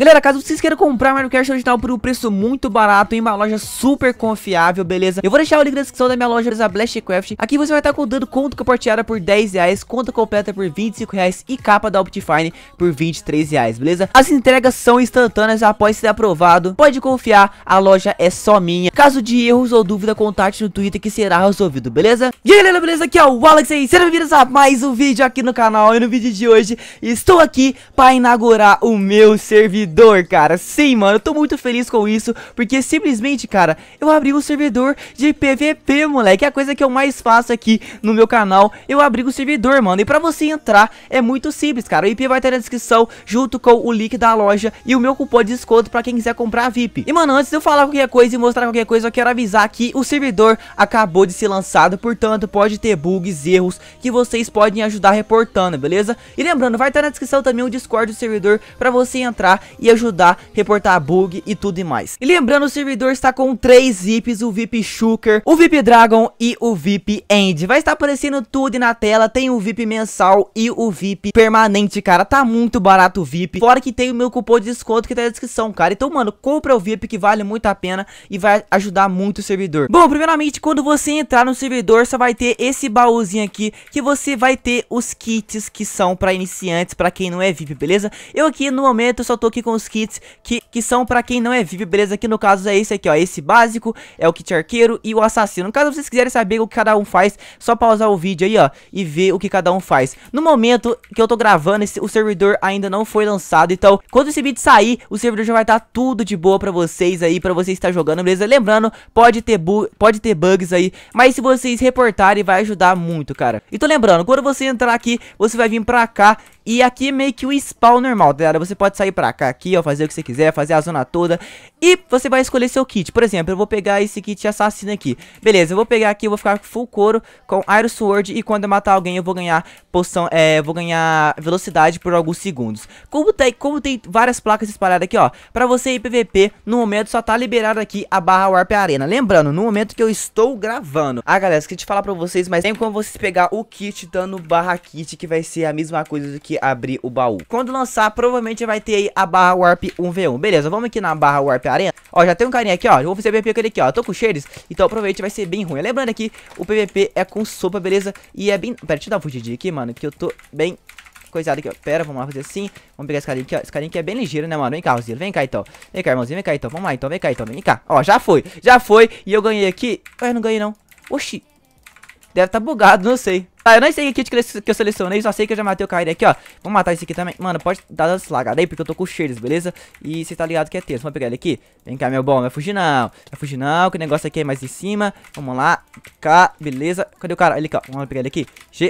Galera, caso vocês queiram comprar Minecraft original por um preço muito barato em uma loja super confiável, beleza? Eu vou deixar o link na descrição da minha loja, a Craft. Aqui você vai estar contando conta compartilhada por 10 reais, conta completa por 25 reais e capa da Optifine por 23 reais, beleza? As entregas são instantâneas após ser aprovado. Pode confiar, a loja é só minha. Caso de erros ou dúvida, contate no Twitter que será resolvido, beleza? E aí, galera, beleza? Aqui é o Alex aí. Sejam bem-vindos a mais um vídeo aqui no canal. E no vídeo de hoje, estou aqui para inaugurar o meu servidor servidor, cara. Sim, mano, eu tô muito feliz com isso, porque simplesmente, cara, eu abri um servidor de PVP, moleque. É a coisa que eu mais faço aqui no meu canal, eu abri o servidor, mano. E pra você entrar, é muito simples, cara. O IP vai estar na descrição, junto com o link da loja e o meu cupom de desconto pra quem quiser comprar VIP. E, mano, antes de eu falar qualquer coisa e mostrar qualquer coisa, eu quero avisar que o servidor acabou de ser lançado, portanto, pode ter bugs, erros, que vocês podem ajudar reportando, beleza? E lembrando, vai estar na descrição também o Discord do servidor pra você entrar e ajudar, reportar bug e tudo e mais. E lembrando, o servidor está com três VIPs, o VIP Shulker, o VIP Dragon e o VIP End. Vai estar aparecendo tudo na tela, tem o VIP mensal e o VIP permanente, cara. Tá muito barato o VIP, fora que tem o meu cupom de desconto que tá na descrição, cara. Então, mano, compra o VIP que vale muito a pena e vai ajudar muito o servidor. Bom, primeiramente, quando você entrar no servidor, só vai ter esse baúzinho aqui que você vai ter os kits que são pra iniciantes, pra quem não é VIP, beleza? Eu aqui, no momento, só tô aqui com com os kits que, que são pra quem não é VIP, beleza? Que no caso é esse aqui, ó, esse básico, é o kit arqueiro e o assassino. Caso vocês quiserem saber o que cada um faz, só pausar o vídeo aí, ó, e ver o que cada um faz. No momento que eu tô gravando, esse, o servidor ainda não foi lançado, então quando esse vídeo sair, o servidor já vai estar tá tudo de boa pra vocês aí, pra vocês estar tá jogando, beleza? Lembrando, pode ter, pode ter bugs aí, mas se vocês reportarem, vai ajudar muito, cara. e tô lembrando, quando você entrar aqui, você vai vir pra cá e aqui é meio que o spawn normal, galera. Você pode sair pra cá aqui, ó, fazer o que você quiser, fazer a zona toda. E você vai escolher seu kit. Por exemplo, eu vou pegar esse kit assassino aqui. Beleza, eu vou pegar aqui, eu vou ficar com full couro, com Iron Sword. E quando eu matar alguém, eu vou ganhar poção, é, vou ganhar velocidade por alguns segundos. Como tem, como tem várias placas espalhadas aqui, ó. Pra você ir PVP, no momento só tá liberado aqui a barra Warp Arena. Lembrando, no momento que eu estou gravando. Ah, galera, esqueci de falar pra vocês, mas tem como vocês pegar o kit dando barra kit, que vai ser a mesma coisa do que abrir o baú. Quando lançar, provavelmente vai ter aí a barra Warp 1v1. Beleza, vamos aqui na barra Warp Ó, já tem um carinha aqui, ó. Eu vou fazer PVP com ele aqui, ó. tô com cheiros, então aproveite, vai ser bem ruim. Lembrando aqui, o PVP é com sopa, beleza? E é bem... Pera, deixa eu dar um aqui, mano, que eu tô bem coisado aqui, ó. Pera, vamos lá fazer assim. Vamos pegar esse carinha aqui, ó. Esse carinha aqui é bem ligeiro, né, mano? Vem cá, Rosilo. Vem cá, então. Vem cá, irmãozinho. Vem cá, então. Vamos lá, então. Vem cá, então. Vem cá. Ó, já foi. Já foi. E eu ganhei aqui. Ah, eu não ganhei, não. Oxi. Deve tá bugado, não sei. Tá, eu nem sei que kit que eu selecionei, só sei que eu já matei o Kairi aqui, ó. Vamos matar esse aqui também. Mano, pode dar dando slagada aí, porque eu tô com cheiros, beleza? E você tá ligado que é tenso. Vamos pegar ele aqui. Vem cá, meu bom. vai fugir não. Vai fugir não, que o negócio aqui é mais em cima. Vamos lá. Cá, beleza. Cadê o cara? Ele ó. Vamos pegar ele aqui.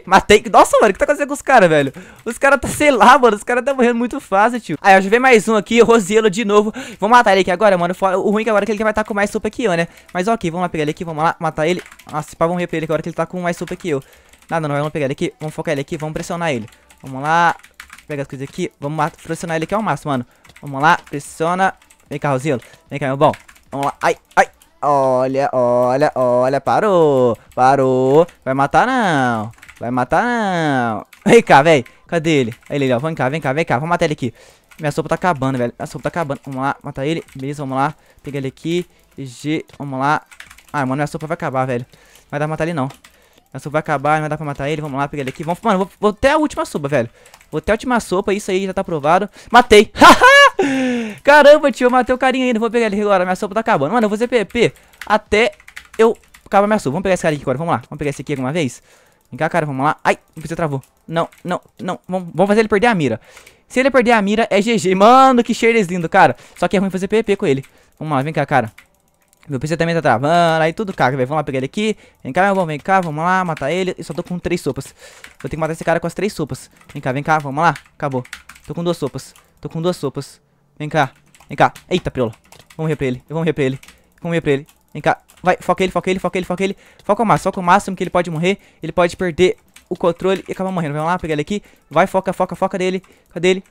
matei. Nossa, mano, o que tá acontecendo com os caras, velho? Os caras tá, sei lá, mano. Os caras tá morrendo muito fácil, tio. Aí, eu já veio mais um aqui. Rosielo de novo. Vamos matar ele aqui agora, mano. O ruim é que agora que ele vai estar tá com mais sopa que eu, né? Mas ok, vamos lá pegar ele aqui. Vamos lá matar ele. Nossa, pá, vamos pra ele agora que ele tá com mais sopa que eu. Nada, não, vamos pegar ele aqui, vamos focar ele aqui, vamos pressionar ele. Vamos lá, pegar as coisas aqui, vamos pressionar ele aqui ao é máximo, mano. Vamos lá, pressiona. Vem cá, Rosilo. Vem cá, meu bom. Vamos lá, ai, ai. Olha, olha, olha, parou, parou. Vai matar não, vai matar não. Vem cá, velho, cadê ele? Aí Ele, ó, vem cá, vem cá, vem cá, vamos matar ele aqui. Minha sopa tá acabando, velho, minha sopa tá acabando. Vamos lá, matar ele, beleza, vamos lá. Pega ele aqui, G, vamos lá. Ai, ah, mano, minha sopa vai acabar, velho. Vai dar pra matar ele não. A suba vai acabar, não vai dar pra matar ele. Vamos lá, pegar ele aqui. Vamos, mano, vou, vou até a última sopa, velho. Vou até a última sopa, isso aí já tá aprovado. Matei. Caramba, tio, eu matei o carinha ainda. Vou pegar ele agora, minha sopa tá acabando. Mano, eu vou PP até eu acabar minha sopa. Vamos pegar esse cara aqui agora, vamos lá. Vamos pegar esse aqui alguma vez. Vem cá, cara, vamos lá. Ai, você travou. Não, não, não. Vamos, vamos fazer ele perder a mira. Se ele perder a mira, é GG. Mano, que cheiro lindo, cara. Só que é ruim fazer PVP com ele. Vamos lá, vem cá, cara. Meu PC também tá travando, aí tudo caga, velho. Vamos lá pegar ele aqui. Vem cá, vamos, vem cá, vamos lá, matar ele. E só tô com três sopas. Vou ter que matar esse cara com as três sopas. Vem cá, vem cá, vamos lá. Acabou. Tô com duas sopas. Tô com duas sopas. Vem cá, vem cá. Eita, priola. Vamos morrer pra ele, eu vou morrer pra ele. Vamos morrer pra ele. Vem cá, vai, foca ele, foca ele, foca ele, foca ele. Foca o máximo, foca o máximo que ele pode morrer. Ele pode perder o controle e acabar morrendo. Vamos lá, pegar ele aqui. Vai, foca, foca, foca dele. Cadê ele?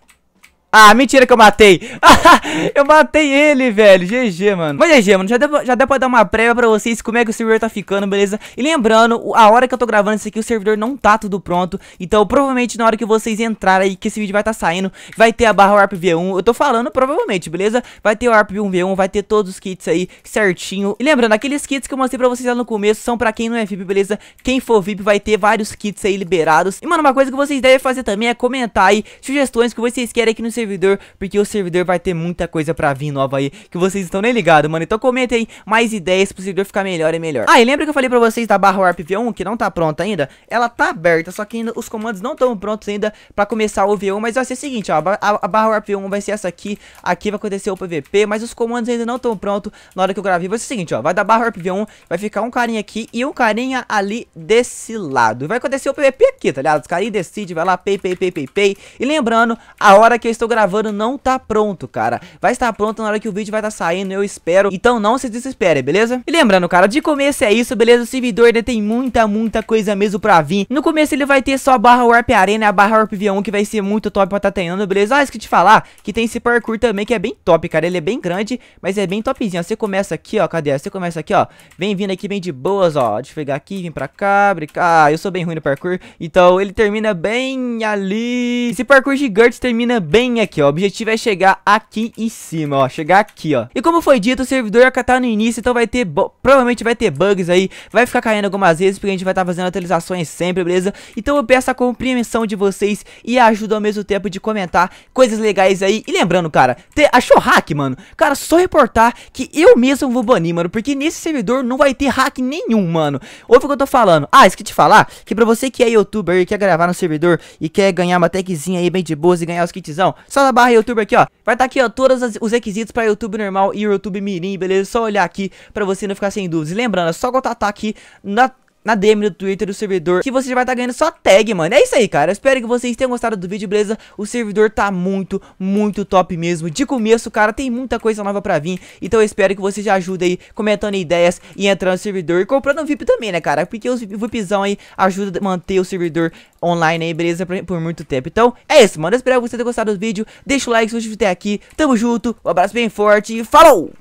Ah, mentira que eu matei. eu matei ele, velho. GG, mano. Mas GG, mano, já deu, já deu pra dar uma prévia pra vocês como é que o servidor tá ficando, beleza? E lembrando, a hora que eu tô gravando isso aqui, o servidor não tá tudo pronto. Então, provavelmente, na hora que vocês entrarem aí, que esse vídeo vai tá saindo, vai ter a barra Warp V1. Eu tô falando, provavelmente, beleza? Vai ter o Warp 1 V1, vai ter todos os kits aí certinho. E lembrando, aqueles kits que eu mostrei pra vocês lá no começo são pra quem não é VIP, beleza? Quem for VIP vai ter vários kits aí liberados. E, mano, uma coisa que vocês devem fazer também é comentar aí sugestões que vocês querem aqui no servidor servidor, porque o servidor vai ter muita coisa pra vir nova aí, que vocês estão nem ligados, mano. Então comentem mais ideias pro servidor ficar melhor e melhor. Ah, e lembra que eu falei pra vocês da barra Warp V1, que não tá pronta ainda? Ela tá aberta, só que ainda, os comandos não estão prontos ainda pra começar o V1, mas vai ser o seguinte, ó, a, a barra Warp V1 vai ser essa aqui, aqui vai acontecer o PVP, mas os comandos ainda não estão prontos na hora que eu gravei. Vai ser o seguinte, ó, vai dar barra Warp V1, vai ficar um carinha aqui e um carinha ali desse lado. Vai acontecer o PVP aqui, tá ligado? Os carinha decide, vai lá, pay, pay, pay, pay, pay. E lembrando, a hora que eu estou gravando não tá pronto, cara. Vai estar pronto na hora que o vídeo vai estar tá saindo, eu espero. Então não se desespere, beleza? E lembrando, cara, de começo é isso, beleza? O servidor ainda tem muita, muita coisa mesmo pra vir. No começo ele vai ter só a barra Warp Arena, a barra Warp V1, que vai ser muito top pra tá treinando, beleza? Ah, isso que te falar, que tem esse parkour também, que é bem top, cara. Ele é bem grande, mas é bem topzinho. Você começa aqui, ó, cadê? Você começa aqui, ó. Vem vindo aqui bem de boas, ó. Deixa eu pegar aqui, vim pra cá, brincar. Ah, eu sou bem ruim no parkour. Então ele termina bem ali. Esse parkour gigante termina bem aqui, ó. O objetivo é chegar aqui em cima, ó. Chegar aqui, ó. E como foi dito, o servidor já tá no início, então vai ter... Provavelmente vai ter bugs aí. Vai ficar caindo algumas vezes, porque a gente vai estar tá fazendo atualizações sempre, beleza? Então eu peço a compreensão de vocês e ajuda ao mesmo tempo de comentar coisas legais aí. E lembrando, cara, ter... achou hack, mano? Cara, só reportar que eu mesmo vou banir, mano. Porque nesse servidor não vai ter hack nenhum, mano. Ouve o que eu tô falando. Ah, esqueci de falar que pra você que é youtuber e quer gravar no servidor e quer ganhar uma tagzinha aí bem de boas e ganhar os kitsão só na barra YouTube aqui, ó. Vai estar tá aqui, ó, todos os requisitos pra YouTube normal e YouTube mirim, beleza? Só olhar aqui pra você não ficar sem dúvidas. E lembrando, é só contatar aqui na na DM do Twitter do servidor, que você já vai estar tá ganhando só tag, mano. É isso aí, cara. Eu espero que vocês tenham gostado do vídeo, beleza? O servidor tá muito, muito top mesmo. De começo, cara, tem muita coisa nova pra vir, então eu espero que vocês já ajudem aí comentando ideias e entrando no servidor e comprando VIP também, né, cara? Porque os VIPzão aí ajuda a manter o servidor online aí, beleza? Por muito tempo. Então, é isso, mano. Eu espero que vocês tenham gostado do vídeo. Deixa o like se você estiver aqui. Tamo junto. Um abraço bem forte e falou!